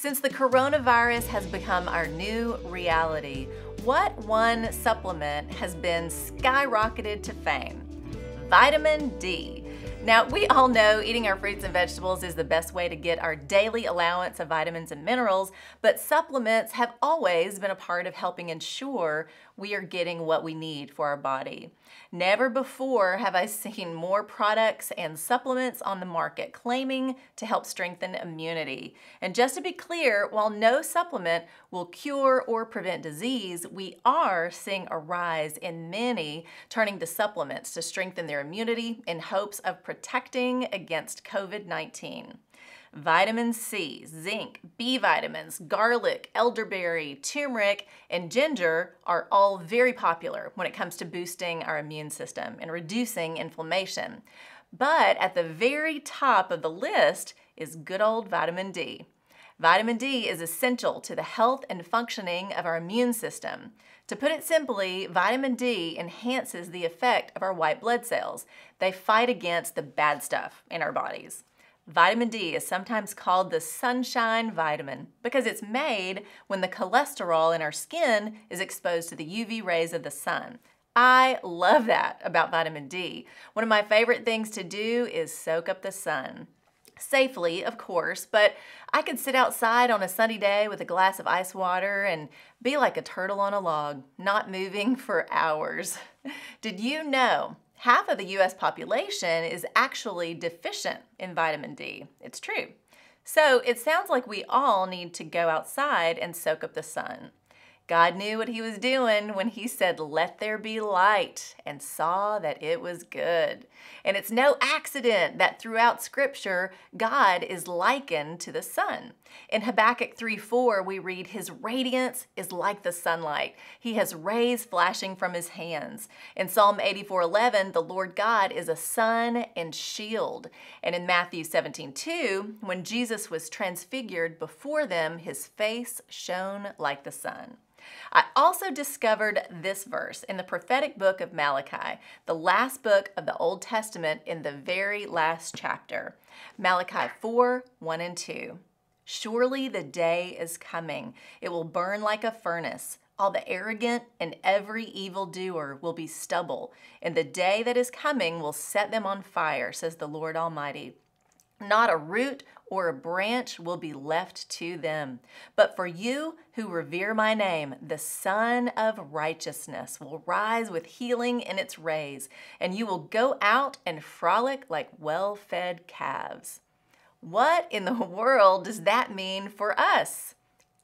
Since the coronavirus has become our new reality, what one supplement has been skyrocketed to fame? Vitamin D. Now, we all know eating our fruits and vegetables is the best way to get our daily allowance of vitamins and minerals, but supplements have always been a part of helping ensure we are getting what we need for our body. Never before have I seen more products and supplements on the market claiming to help strengthen immunity. And just to be clear, while no supplement will cure or prevent disease, we are seeing a rise in many turning to supplements to strengthen their immunity in hopes of protecting against COVID-19. Vitamin C, zinc, B vitamins, garlic, elderberry, turmeric, and ginger are all very popular when it comes to boosting our immune system and reducing inflammation. But at the very top of the list is good old vitamin D. Vitamin D is essential to the health and functioning of our immune system. To put it simply, vitamin D enhances the effect of our white blood cells. They fight against the bad stuff in our bodies. Vitamin D is sometimes called the sunshine vitamin because it's made when the cholesterol in our skin is exposed to the UV rays of the sun. I love that about vitamin D. One of my favorite things to do is soak up the sun. Safely, of course, but I could sit outside on a sunny day with a glass of ice water and be like a turtle on a log, not moving for hours. Did you know half of the US population is actually deficient in vitamin D? It's true. So it sounds like we all need to go outside and soak up the sun. God knew what he was doing when he said, Let there be light, and saw that it was good. And it's no accident that throughout Scripture, God is likened to the sun. In Habakkuk 3 4, we read, His radiance is like the sunlight. He has rays flashing from his hands. In Psalm 84 11, the Lord God is a sun and shield. And in Matthew 17 2, when Jesus was transfigured before them, his face shone like the sun. I also discovered this verse in the prophetic book of Malachi, the last book of the Old Testament in the very last chapter Malachi 4 1 and 2. Surely the day is coming, it will burn like a furnace. All the arrogant and every evildoer will be stubble, and the day that is coming will set them on fire, says the Lord Almighty. Not a root or a branch will be left to them. But for you who revere my name, the sun of righteousness will rise with healing in its rays, and you will go out and frolic like well fed calves. What in the world does that mean for us?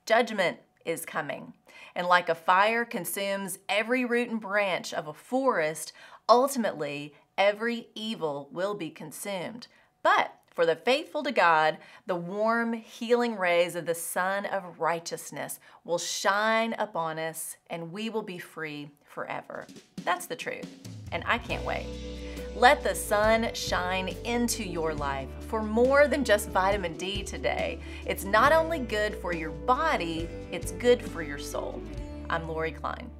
Judgment is coming. And like a fire consumes every root and branch of a forest, ultimately every evil will be consumed. But for the faithful to God, the warm, healing rays of the sun of righteousness will shine upon us and we will be free forever. That's the truth, and I can't wait. Let the sun shine into your life for more than just vitamin D today. It's not only good for your body, it's good for your soul. I'm Lori Klein.